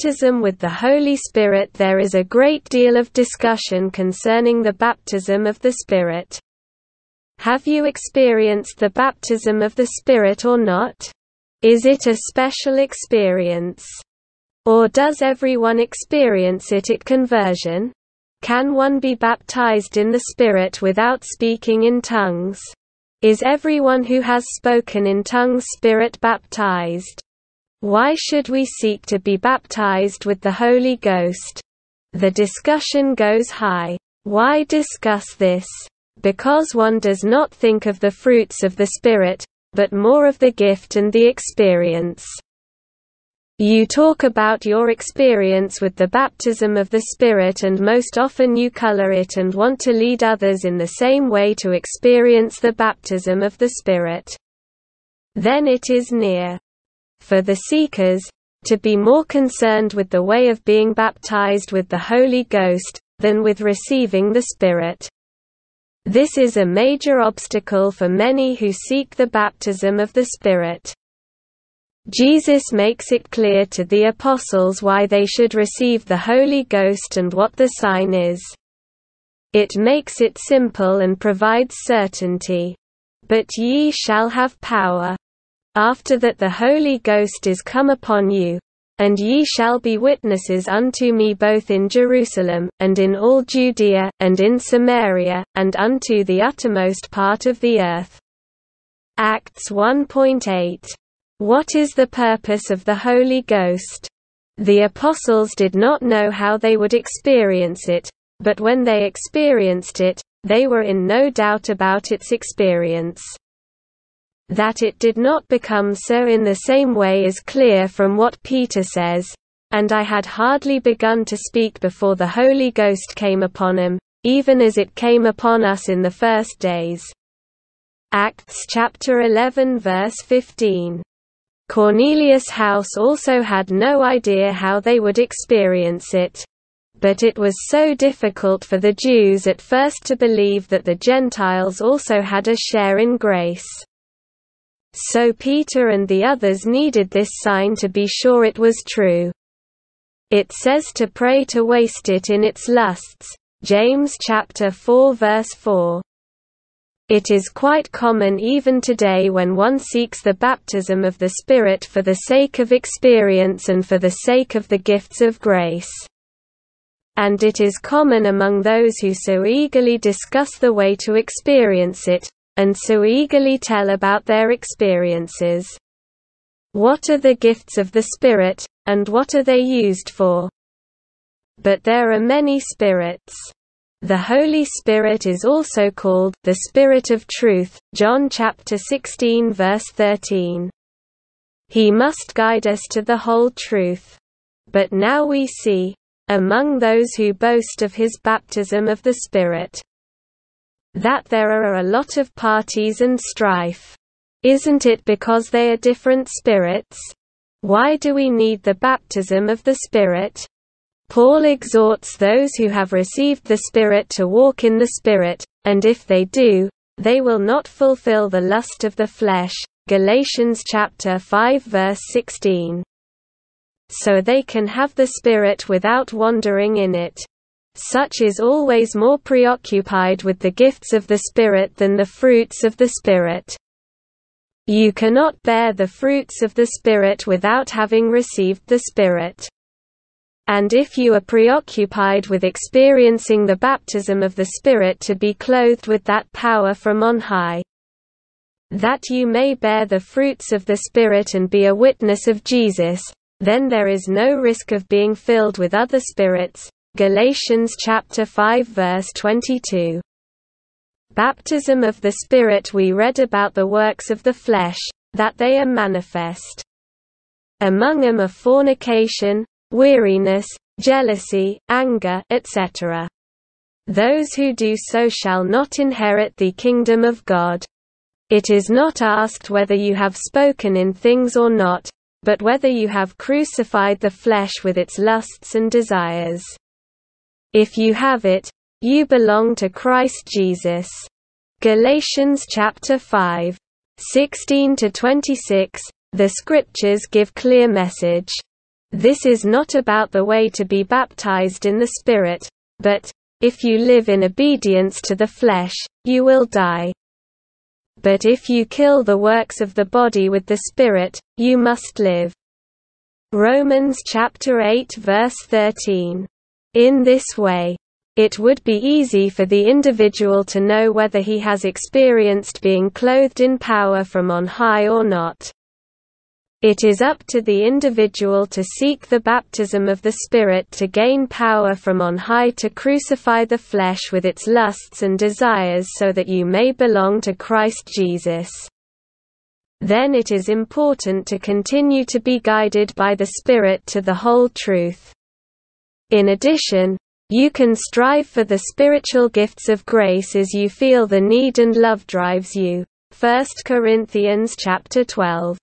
baptism with the Holy Spirit there is a great deal of discussion concerning the baptism of the Spirit. Have you experienced the baptism of the Spirit or not? Is it a special experience? Or does everyone experience it at conversion? Can one be baptized in the Spirit without speaking in tongues? Is everyone who has spoken in tongues spirit baptized? Why should we seek to be baptized with the Holy Ghost? The discussion goes high. Why discuss this? Because one does not think of the fruits of the Spirit, but more of the gift and the experience. You talk about your experience with the baptism of the Spirit and most often you color it and want to lead others in the same way to experience the baptism of the Spirit. Then it is near for the seekers, to be more concerned with the way of being baptized with the Holy Ghost, than with receiving the Spirit. This is a major obstacle for many who seek the baptism of the Spirit. Jesus makes it clear to the apostles why they should receive the Holy Ghost and what the sign is. It makes it simple and provides certainty. But ye shall have power after that the Holy Ghost is come upon you, and ye shall be witnesses unto me both in Jerusalem, and in all Judea, and in Samaria, and unto the uttermost part of the earth. Acts 1.8. What is the purpose of the Holy Ghost? The apostles did not know how they would experience it, but when they experienced it, they were in no doubt about its experience. That it did not become so in the same way is clear from what Peter says, and I had hardly begun to speak before the Holy Ghost came upon him, even as it came upon us in the first days. Acts chapter 11 verse 15. Cornelius' house also had no idea how they would experience it. But it was so difficult for the Jews at first to believe that the Gentiles also had a share in grace so Peter and the others needed this sign to be sure it was true. It says to pray to waste it in its lusts, James chapter 4 verse 4. It is quite common even today when one seeks the baptism of the Spirit for the sake of experience and for the sake of the gifts of grace. And it is common among those who so eagerly discuss the way to experience it, and so eagerly tell about their experiences. What are the gifts of the Spirit, and what are they used for? But there are many spirits. The Holy Spirit is also called the Spirit of Truth, John chapter 16 verse 13. He must guide us to the whole truth. But now we see, among those who boast of his baptism of the Spirit, that there are a lot of parties and strife. Isn't it because they are different spirits? Why do we need the baptism of the Spirit? Paul exhorts those who have received the Spirit to walk in the Spirit, and if they do, they will not fulfill the lust of the flesh. Galatians chapter 5 verse 16. So they can have the Spirit without wandering in it such is always more preoccupied with the gifts of the Spirit than the fruits of the Spirit. You cannot bear the fruits of the Spirit without having received the Spirit. And if you are preoccupied with experiencing the baptism of the Spirit to be clothed with that power from on high, that you may bear the fruits of the Spirit and be a witness of Jesus, then there is no risk of being filled with other spirits, Galatians chapter 5 verse 22. Baptism of the Spirit we read about the works of the flesh, that they are manifest. Among them are fornication, weariness, jealousy, anger, etc. Those who do so shall not inherit the kingdom of God. It is not asked whether you have spoken in things or not, but whether you have crucified the flesh with its lusts and desires. If you have it, you belong to Christ Jesus. Galatians chapter 5, 16 to 26. The scriptures give clear message. This is not about the way to be baptized in the spirit, but if you live in obedience to the flesh, you will die. But if you kill the works of the body with the spirit, you must live. Romans chapter 8 verse 13 in this way, it would be easy for the individual to know whether he has experienced being clothed in power from on high or not. It is up to the individual to seek the baptism of the Spirit to gain power from on high to crucify the flesh with its lusts and desires so that you may belong to Christ Jesus. Then it is important to continue to be guided by the Spirit to the whole truth. In addition, you can strive for the spiritual gifts of grace as you feel the need and love drives you. 1 Corinthians chapter 12.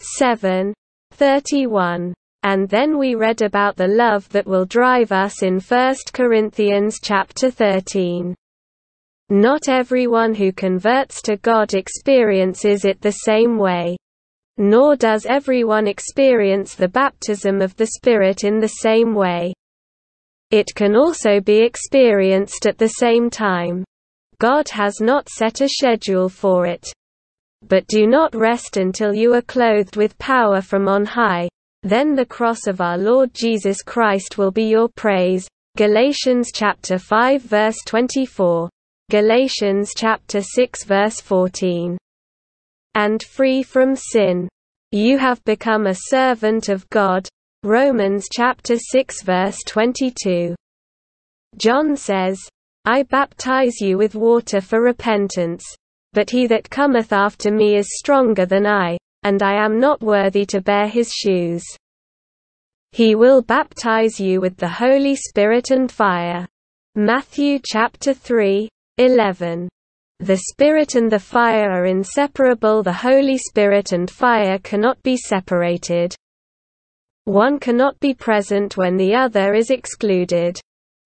7. 31. And then we read about the love that will drive us in 1 Corinthians chapter 13. Not everyone who converts to God experiences it the same way nor does everyone experience the baptism of the Spirit in the same way. It can also be experienced at the same time. God has not set a schedule for it. But do not rest until you are clothed with power from on high, then the cross of our Lord Jesus Christ will be your praise. Galatians chapter 5 verse 24. Galatians chapter 6 verse 14 and free from sin. You have become a servant of God. Romans chapter 6 verse 22. John says, I baptize you with water for repentance, but he that cometh after me is stronger than I, and I am not worthy to bear his shoes. He will baptize you with the Holy Spirit and fire. Matthew chapter 3, 11. The Spirit and the fire are inseparable the Holy Spirit and fire cannot be separated. One cannot be present when the other is excluded.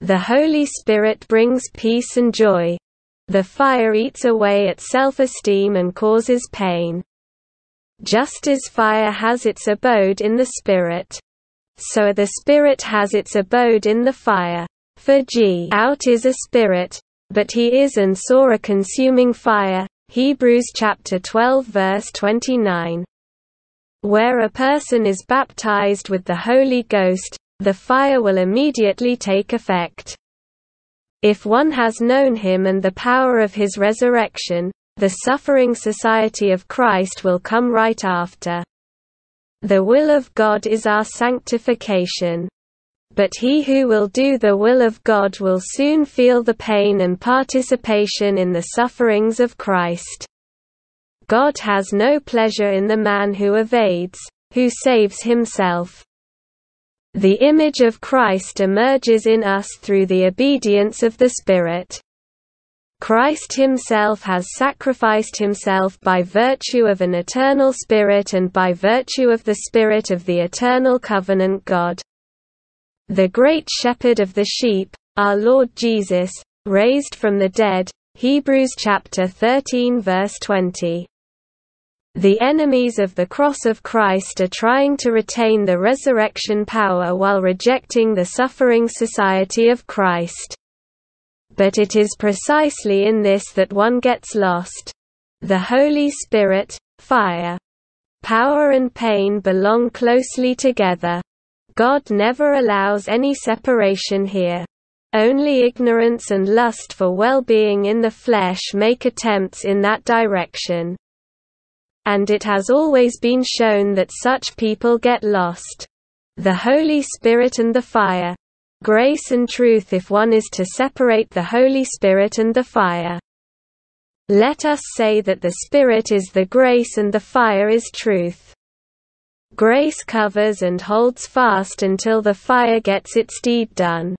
The Holy Spirit brings peace and joy. The fire eats away at self-esteem and causes pain. Just as fire has its abode in the Spirit. So the Spirit has its abode in the fire. For G out is a spirit, but he is and saw a consuming fire. Hebrews chapter 12 verse 29. Where a person is baptized with the Holy Ghost, the fire will immediately take effect. If one has known him and the power of his resurrection, the suffering society of Christ will come right after. The will of God is our sanctification but he who will do the will of God will soon feel the pain and participation in the sufferings of Christ. God has no pleasure in the man who evades, who saves himself. The image of Christ emerges in us through the obedience of the Spirit. Christ himself has sacrificed himself by virtue of an eternal Spirit and by virtue of the Spirit of the eternal covenant God the great shepherd of the sheep, our Lord Jesus, raised from the dead, Hebrews chapter 13 verse 20. The enemies of the cross of Christ are trying to retain the resurrection power while rejecting the suffering society of Christ. But it is precisely in this that one gets lost. The Holy Spirit, fire, power and pain belong closely together. God never allows any separation here. Only ignorance and lust for well-being in the flesh make attempts in that direction. And it has always been shown that such people get lost. The Holy Spirit and the fire. Grace and truth if one is to separate the Holy Spirit and the fire. Let us say that the Spirit is the grace and the fire is truth. Grace covers and holds fast until the fire gets its deed done.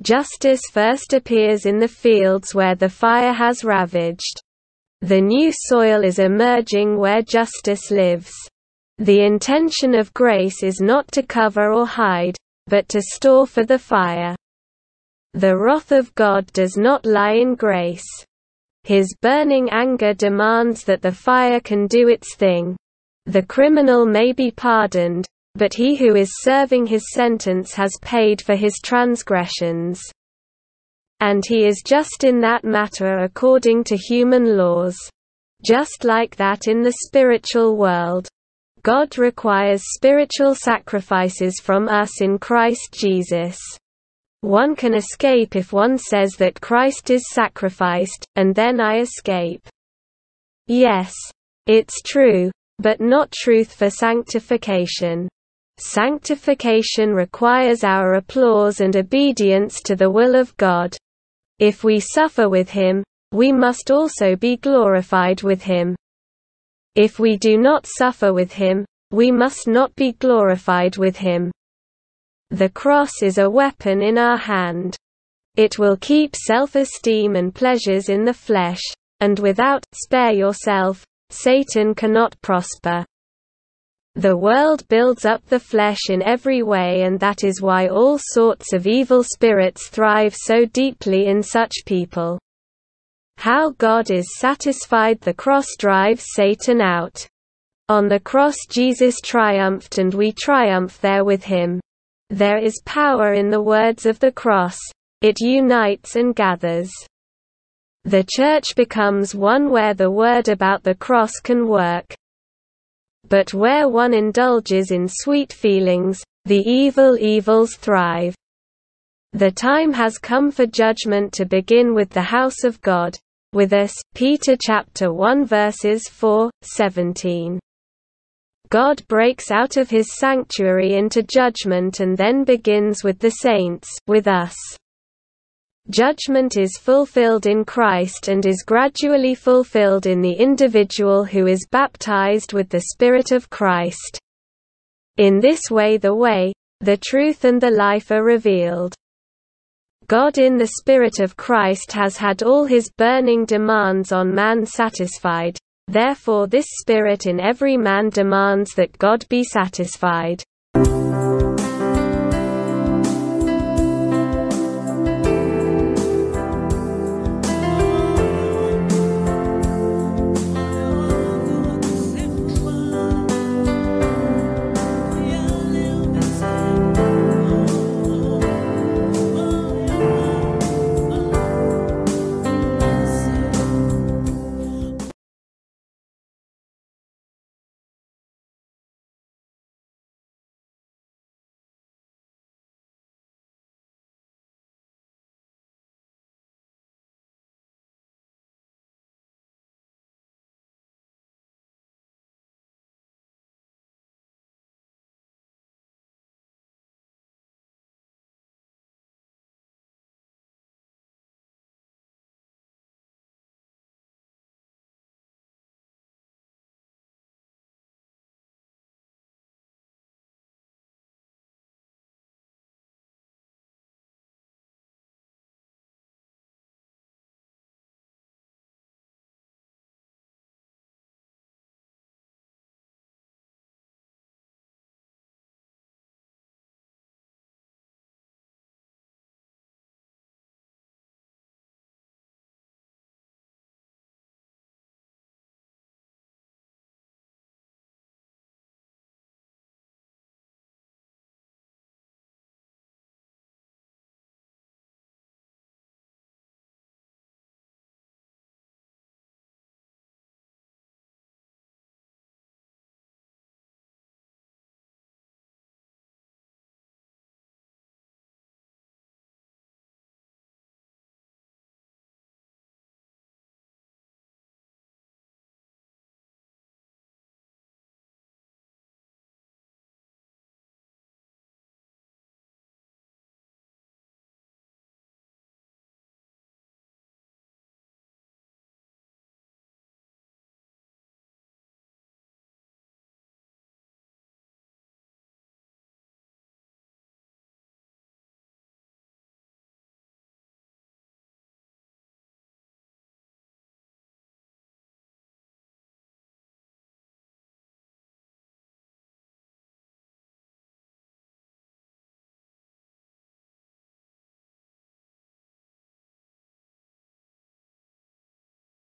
Justice first appears in the fields where the fire has ravaged. The new soil is emerging where justice lives. The intention of grace is not to cover or hide, but to store for the fire. The wrath of God does not lie in grace. His burning anger demands that the fire can do its thing. The criminal may be pardoned, but he who is serving his sentence has paid for his transgressions. And he is just in that matter according to human laws. Just like that in the spiritual world. God requires spiritual sacrifices from us in Christ Jesus. One can escape if one says that Christ is sacrificed, and then I escape. Yes. It's true, but not truth for sanctification. Sanctification requires our applause and obedience to the will of God. If we suffer with him, we must also be glorified with him. If we do not suffer with him, we must not be glorified with him. The cross is a weapon in our hand. It will keep self-esteem and pleasures in the flesh, and without, spare yourself, Satan cannot prosper. The world builds up the flesh in every way and that is why all sorts of evil spirits thrive so deeply in such people. How God is satisfied the cross drives Satan out. On the cross Jesus triumphed and we triumph there with him. There is power in the words of the cross. It unites and gathers. The Church becomes one where the word about the cross can work. But where one indulges in sweet feelings, the evil evils thrive. The time has come for judgment to begin with the house of God. With us, Peter chapter 1 verses 4, 17. God breaks out of his sanctuary into judgment and then begins with the saints, with us. Judgment is fulfilled in Christ and is gradually fulfilled in the individual who is baptized with the Spirit of Christ. In this way the way, the truth and the life are revealed. God in the Spirit of Christ has had all his burning demands on man satisfied, therefore this Spirit in every man demands that God be satisfied.